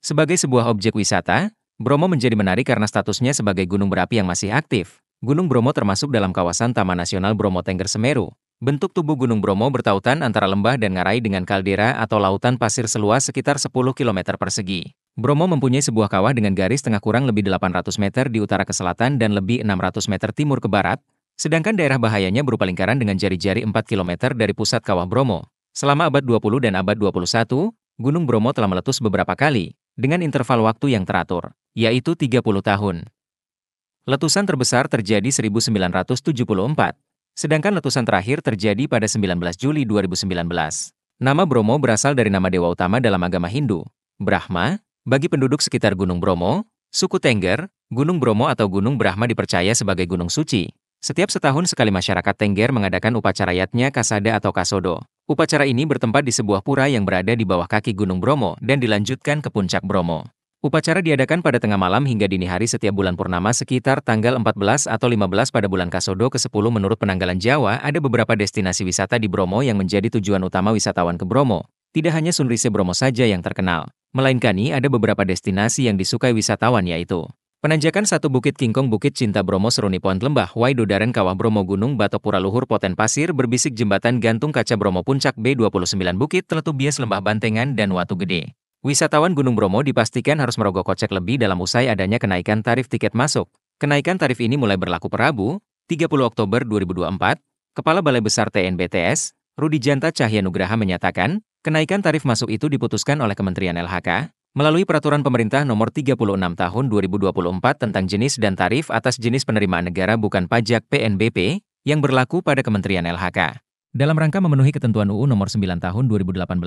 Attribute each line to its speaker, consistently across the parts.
Speaker 1: Sebagai sebuah objek wisata, Bromo menjadi menarik karena statusnya sebagai gunung berapi yang masih aktif. Gunung Bromo termasuk dalam kawasan Taman Nasional Bromo Tengger Semeru. Bentuk tubuh Gunung Bromo bertautan antara lembah dan ngarai dengan kaldera atau lautan pasir seluas sekitar 10 km persegi. Bromo mempunyai sebuah kawah dengan garis tengah kurang lebih 800 meter di utara ke selatan dan lebih 600 meter timur ke barat, sedangkan daerah bahayanya berupa lingkaran dengan jari-jari 4 km dari pusat kawah Bromo. Selama abad 20 dan abad 21, Gunung Bromo telah meletus beberapa kali, dengan interval waktu yang teratur, yaitu 30 tahun. Letusan terbesar terjadi 1974, sedangkan letusan terakhir terjadi pada 19 Juli 2019. Nama Bromo berasal dari nama dewa utama dalam agama Hindu, Brahma, bagi penduduk sekitar Gunung Bromo, suku Tengger, Gunung Bromo atau Gunung Brahma dipercaya sebagai gunung suci. Setiap setahun sekali masyarakat Tengger mengadakan upacara yatnya kasada atau kasodo, Upacara ini bertempat di sebuah pura yang berada di bawah kaki Gunung Bromo dan dilanjutkan ke puncak Bromo. Upacara diadakan pada tengah malam hingga dini hari setiap bulan purnama sekitar tanggal 14 atau 15 pada bulan Kasodo ke-10 menurut penanggalan Jawa, ada beberapa destinasi wisata di Bromo yang menjadi tujuan utama wisatawan ke Bromo. Tidak hanya Sunrise Bromo saja yang terkenal, melainkan ada beberapa destinasi yang disukai wisatawan yaitu Penanjakan satu Bukit Kingkong Bukit Cinta Bromo seruni Point Lembah Waidodaren, Daren Kawah Bromo Gunung Batopura Luhur Poten Pasir berbisik jembatan gantung kaca Bromo Puncak B29 Bukit Teletu Bias Lembah Bantengan dan Watu Gede. Wisatawan Gunung Bromo dipastikan harus merogoh kocek lebih dalam usai adanya kenaikan tarif tiket masuk. Kenaikan tarif ini mulai berlaku perabu Rabu, 30 Oktober 2024. Kepala Balai Besar TNBTS, Rudi Janta Cahyanugraha menyatakan, kenaikan tarif masuk itu diputuskan oleh Kementerian LHK, Melalui Peraturan Pemerintah Nomor 36 Tahun 2024 tentang jenis dan tarif atas jenis penerimaan negara bukan pajak PNBP yang berlaku pada Kementerian LHK. Dalam rangka memenuhi ketentuan UU Nomor 9 Tahun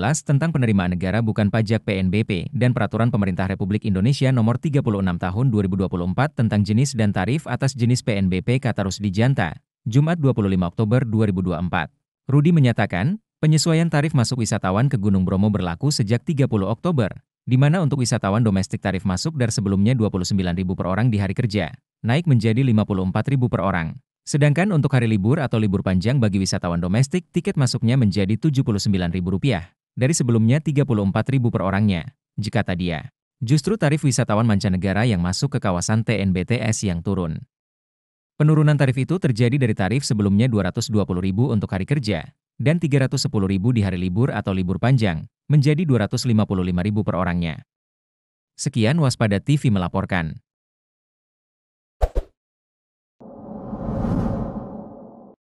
Speaker 1: 2018 tentang penerimaan negara bukan pajak PNBP dan Peraturan Pemerintah Republik Indonesia Nomor 36 Tahun 2024 tentang jenis dan tarif atas jenis PNBP kata Rusdi Janta, Jumat 25 Oktober 2024. Rudi menyatakan, penyesuaian tarif masuk wisatawan ke Gunung Bromo berlaku sejak 30 Oktober di mana untuk wisatawan domestik tarif masuk dari sebelumnya Rp29.000 per orang di hari kerja, naik menjadi Rp54.000 per orang. Sedangkan untuk hari libur atau libur panjang bagi wisatawan domestik, tiket masuknya menjadi Rp79.000 dari sebelumnya Rp34.000 per orangnya. Jika dia, justru tarif wisatawan mancanegara yang masuk ke kawasan TNBTS yang turun. Penurunan tarif itu terjadi dari tarif sebelumnya Rp220.000 untuk hari kerja dan Rp310.000 di hari libur atau libur panjang, menjadi 255.000 per orangnya. Sekian Waspada TV melaporkan.